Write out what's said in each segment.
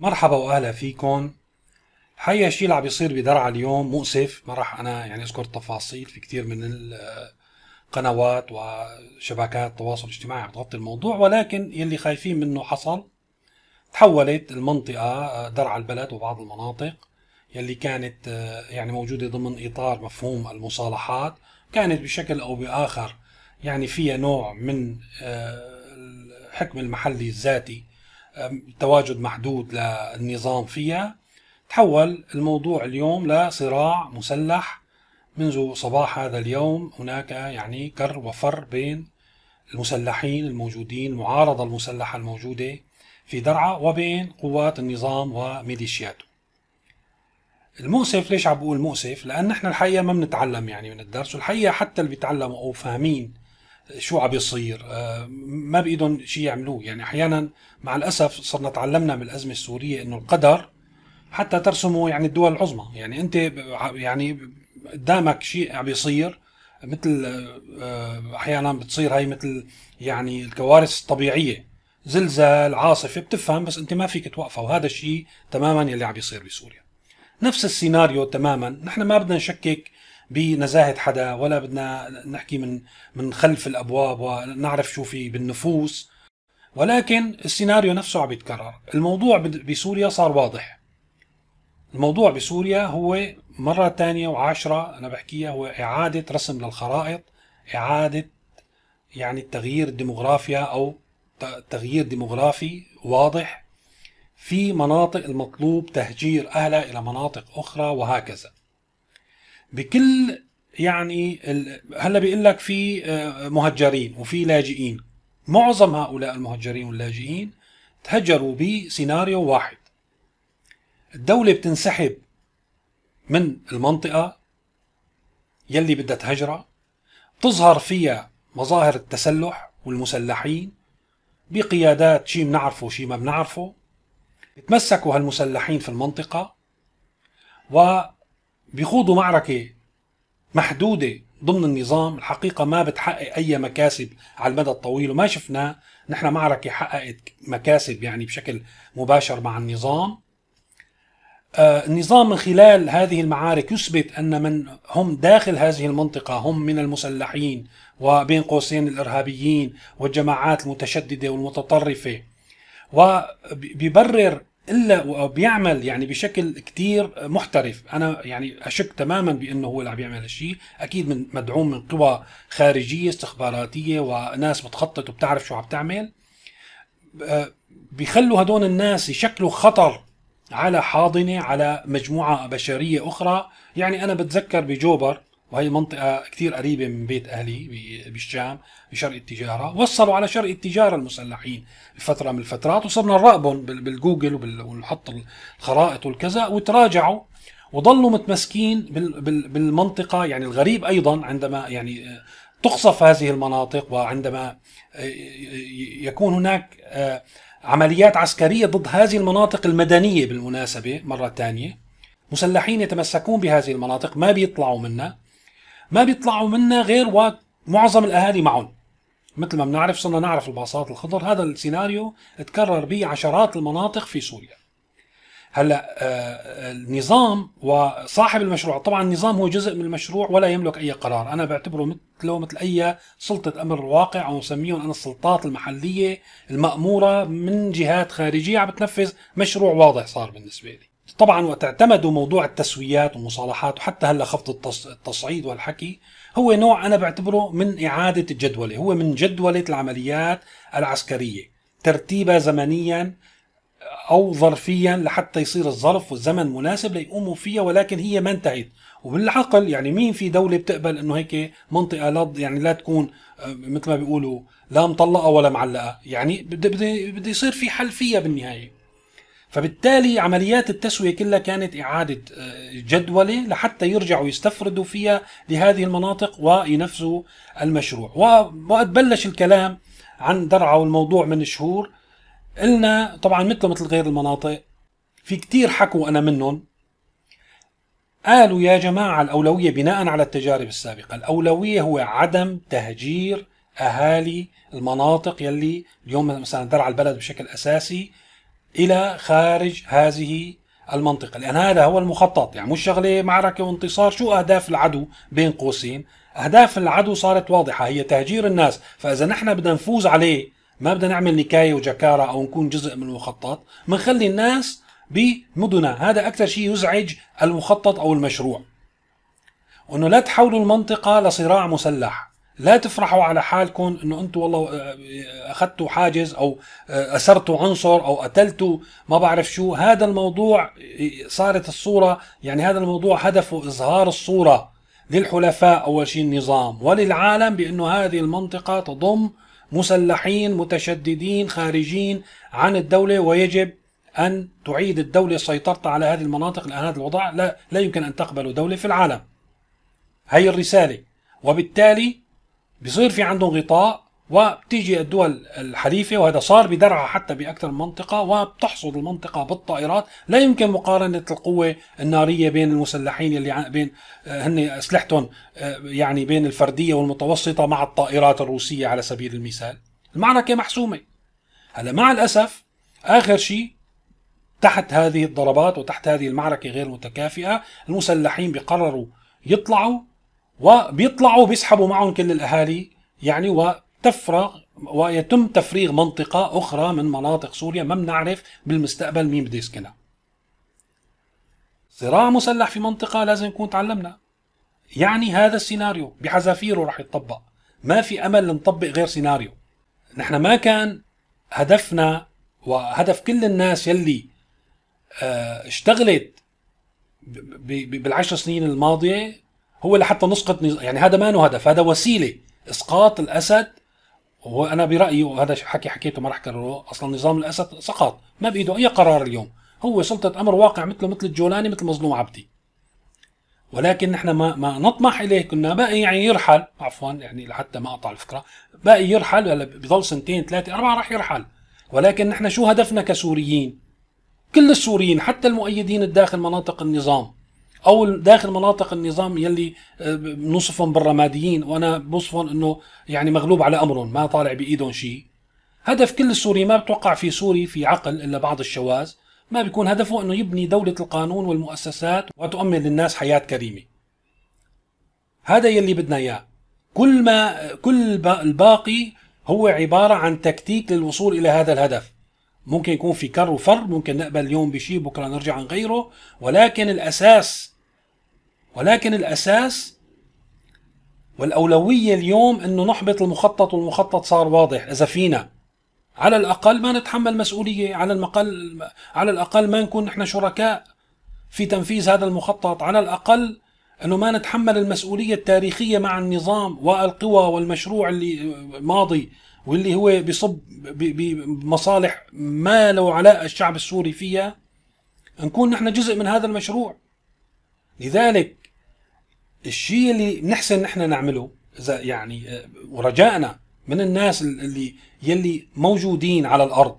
مرحبا واهلا فيكم حقيقة الشيء اللي عم بيصير بدرعا اليوم مؤسف ما راح انا يعني اذكر تفاصيل في كثير من القنوات وشبكات التواصل الاجتماعي عم تغطي الموضوع ولكن يلي خايفين منه حصل تحولت المنطقة درعا البلد وبعض المناطق يلي كانت يعني موجودة ضمن إطار مفهوم المصالحات كانت بشكل أو بآخر يعني فيها نوع من آه، الحكم المحلي الذاتي تواجد محدود للنظام فيها تحول الموضوع اليوم لصراع مسلح منذ صباح هذا اليوم هناك يعني كر وفر بين المسلحين الموجودين المعارضة المسلحة الموجودة في درعا وبين قوات النظام وميليشياته المؤسف ليش عم بقول مؤسف لأن نحن الحقيقة ما بنتعلم يعني من الدرس والحقيقة حتى اللي بيتعلموا أو فاهمين شو عم بيصير آه، ما بايدهم شيء يعملوه يعني احيانا مع الاسف صرنا تعلمنا من الازمه السوريه انه القدر حتى ترسمه يعني الدول العظمى يعني انت يعني قدامك شيء عم بيصير مثل آه، احيانا بتصير هاي مثل يعني الكوارث الطبيعيه زلزال عاصفه بتفهم بس انت ما فيك توقفها وهذا الشيء تماما يلي عم بيصير بسوريا نفس السيناريو تماما نحن ما بدنا نشكك بنزاهه حدا ولا بدنا نحكي من من خلف الابواب ونعرف شو في بالنفوس ولكن السيناريو نفسه عم يتكرر الموضوع بسوريا صار واضح الموضوع بسوريا هو مرة ثانية وعشرة أنا بحكيها هو إعادة رسم للخرائط إعادة يعني التغيير الديموغرافيا أو تغيير ديموغرافي واضح في مناطق المطلوب تهجير أهلها إلى مناطق أخرى وهكذا بكل يعني هلا بيقول لك في آه، مهجرين وفي لاجئين معظم هؤلاء المهجرين واللاجئين تهجروا بسيناريو واحد الدولة بتنسحب من المنطقة يلي بدها تهجرها بتظهر فيها مظاهر التسلح والمسلحين بقيادات شي بنعرفه شي ما بنعرفه بتمسكوا هالمسلحين في المنطقة بيخوضوا معركة محدودة ضمن النظام الحقيقة ما بتحقق أي مكاسب على المدى الطويل وما شفناه نحن معركة حققت مكاسب يعني بشكل مباشر مع النظام آه، النظام من خلال هذه المعارك يثبت أن من هم داخل هذه المنطقة هم من المسلحين وبين قوسين الإرهابيين والجماعات المتشددة والمتطرفة وبيبرر الا بيعمل يعني بشكل كتير محترف انا يعني اشك تماما بانه هو اللي عم يعمل هالشيء اكيد من مدعوم من قوى خارجيه استخباراتيه وناس بتخطط وبتعرف شو عم تعمل آه، بيخلوا هدول الناس يشكلوا خطر على حاضنه على مجموعه بشريه اخرى يعني انا بتذكر بجوبر وهي منطقة كثير قريبة من بيت أهلي بالشام بشرق التجارة وصلوا على شرق التجارة المسلحين بفترة من الفترات وصرنا نراقبهم بالجوجل ونحط الخرائط والكذا وتراجعوا وضلوا متمسكين بالمنطقة يعني الغريب أيضا عندما يعني آه، تقصف هذه المناطق وعندما آه، يكون هناك آه، عمليات عسكرية ضد هذه المناطق المدنية بالمناسبة مرة ثانية مسلحين يتمسكون بهذه المناطق ما بيطلعوا منها ما بيطلعوا منه غير ومعظم الاهالي معهم مثل ما بنعرف صرنا نعرف الباصات الخضر هذا السيناريو تكرر بعشرات المناطق في سوريا هلا آه، النظام وصاحب المشروع طبعا النظام هو جزء من المشروع ولا يملك اي قرار انا بعتبره مثله مثل اي سلطه امر واقع او نسميهم انا السلطات المحليه الماموره من جهات خارجيه عم بتنفذ مشروع واضح صار بالنسبه لي طبعا وتعتمدوا موضوع التسويات ومصالحات وحتى هلا خفض التصعيد والحكي هو نوع انا بعتبره من اعاده الجدوله هو من جدوله العمليات العسكريه ترتيبها زمنيا او ظرفيا لحتى يصير الظرف والزمن مناسب ليقوموا فيها ولكن هي ما انتهت وبالعقل يعني مين في دوله بتقبل انه هيك منطقه لا يعني لا تكون آه، مثل ما بيقولوا لا مطلقه ولا معلقه يعني بده بده يصير في حل فيها بالنهايه فبالتالي عمليات التسوية كلها كانت إعادة آه، جدولة لحتى يرجعوا يستفردوا فيها لهذه المناطق وينفذوا المشروع وقت بلش الكلام عن درعا والموضوع من شهور قلنا طبعا مثله مثل غير المناطق في كتير حكوا أنا منهم قالوا يا جماعة الأولوية بناء على التجارب السابقة الأولوية هو عدم تهجير أهالي المناطق يلي اليوم مثلا درع البلد بشكل أساسي الى خارج هذه المنطقة لأن هذا هو المخطط يعني مش شغلة معركة وانتصار شو أهداف العدو بين قوسين أهداف العدو صارت واضحة هي تهجير الناس فإذا نحن بدنا نفوز عليه ما بدنا نعمل نكاية وجكارة أو نكون جزء من المخطط بنخلي الناس بمدنها هذا أكثر شيء يزعج المخطط أو المشروع وأنه لا تحولوا المنطقة لصراع مسلح لا تفرحوا على حالكم انه انتم والله آه، آه، اخذتوا حاجز او آه، اسرتوا عنصر او قتلتوا ما بعرف شو هذا الموضوع صارت الصوره يعني هذا الموضوع هدفه اظهار الصوره للحلفاء اول شيء النظام وللعالم بانه هذه المنطقه تضم مسلحين متشددين خارجين عن الدوله ويجب ان تعيد الدوله سيطرتها على هذه المناطق لان هذا الوضع لا لا يمكن ان تقبله دوله في العالم هي الرساله وبالتالي بصير في عندهم غطاء وبتيجي الدول الحليفة وهذا صار بدرعة حتى بأكثر من منطقة وبتحصد المنطقة بالطائرات لا يمكن مقارنة القوة النارية بين المسلحين اللي بين آه، هن أسلحتهم آه، يعني بين الفردية والمتوسطة مع الطائرات الروسية على سبيل المثال المعركة محسومة هلا مع الأسف آخر شيء تحت هذه الضربات وتحت هذه المعركة غير متكافئة المسلحين بقرروا يطلعوا وبيطلعوا بيسحبوا معهم كل الاهالي يعني وتفرغ ويتم تفريغ منطقة أخرى من مناطق سوريا ما بنعرف بالمستقبل مين بده يسكنها صراع مسلح في منطقة لازم نكون تعلمنا يعني هذا السيناريو بحذافيره رح يتطبق ما في أمل نطبق غير سيناريو نحن ما كان هدفنا وهدف كل الناس يلي آه، اشتغلت بالعشر سنين الماضية هو لحتى نسقط يعني هذا ما هدف هذا وسيله اسقاط الاسد وانا برايي وهذا حكي حكيته ما راح كرره اصلا نظام الاسد سقط ما بايده اي قرار اليوم هو سلطه امر واقع مثله مثل الجولاني مثل مظلوم عبدي ولكن نحن ما ما نطمح اليه كنا باقي يعني يرحل عفوا يعني لحتى ما اقطع الفكره باقي يرحل هلا بضل سنتين ثلاثه اربعه راح يرحل ولكن نحن شو هدفنا كسوريين؟ كل السوريين حتى المؤيدين الداخل مناطق النظام او داخل مناطق النظام يلي بنوصفهم آه، بالرماديين وانا بوصفهم انه يعني مغلوب على امرهم ما طالع بايدهم شيء هدف كل السوري ما بتوقع في سوري في عقل الا بعض الشواذ ما بيكون هدفه انه يبني دولة القانون والمؤسسات وتؤمن للناس حياة كريمة هذا يلي بدنا اياه كل ما كل الباقي هو عبارة عن تكتيك للوصول إلى هذا الهدف ممكن يكون في كر وفر ممكن نقبل اليوم بشيء بكرة نرجع نغيره ولكن الأساس ولكن الأساس والأولوية اليوم أنه نحبط المخطط والمخطط صار واضح إذا فينا على الأقل ما نتحمل مسؤولية على المقل على الأقل ما نكون نحن شركاء في تنفيذ هذا المخطط على الأقل أنه ما نتحمل المسؤولية التاريخية مع النظام والقوى والمشروع اللي ماضي واللي هو بصب بمصالح ما لو علاء الشعب السوري فيها نكون نحن جزء من هذا المشروع لذلك الشيء اللي بنحسن نحن نعمله اذا يعني آه، ورجائنا من الناس اللي يلي موجودين على الارض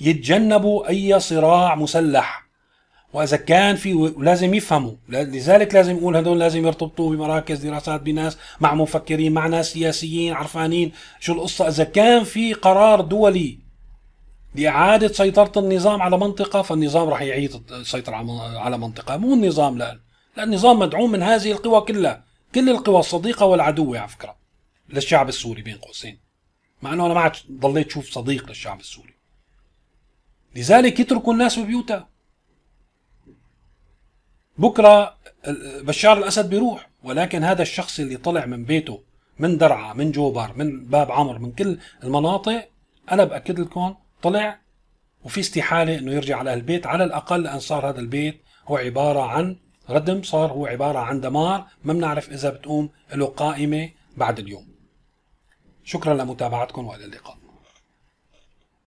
يتجنبوا اي صراع مسلح واذا كان في ولازم يفهموا لذلك لازم يقول هدول لازم يرتبطوا بمراكز دراسات بناس مع مفكرين مع ناس سياسيين عرفانين شو القصه اذا كان في قرار دولي لإعادة سيطرة النظام على منطقة فالنظام رح يعيد السيطرة على منطقة مو النظام لا النظام مدعوم من هذه القوى كلها كل القوى الصديقه والعدوه على فكره للشعب السوري بين قوسين مع انه انا ما عاد ضليت شوف صديق للشعب السوري لذلك يتركوا الناس ببيوتها بكره بشار الاسد بيروح ولكن هذا الشخص اللي طلع من بيته من درعا من جوبر من باب عمر من كل المناطق انا باكد لكم طلع وفي استحاله انه يرجع على البيت على الاقل لان صار هذا البيت هو عباره عن ردم صار هو عبارة عن دمار ما بنعرف إذا بتقوم له قائمة بعد اليوم شكرا لمتابعتكم وإلى اللقاء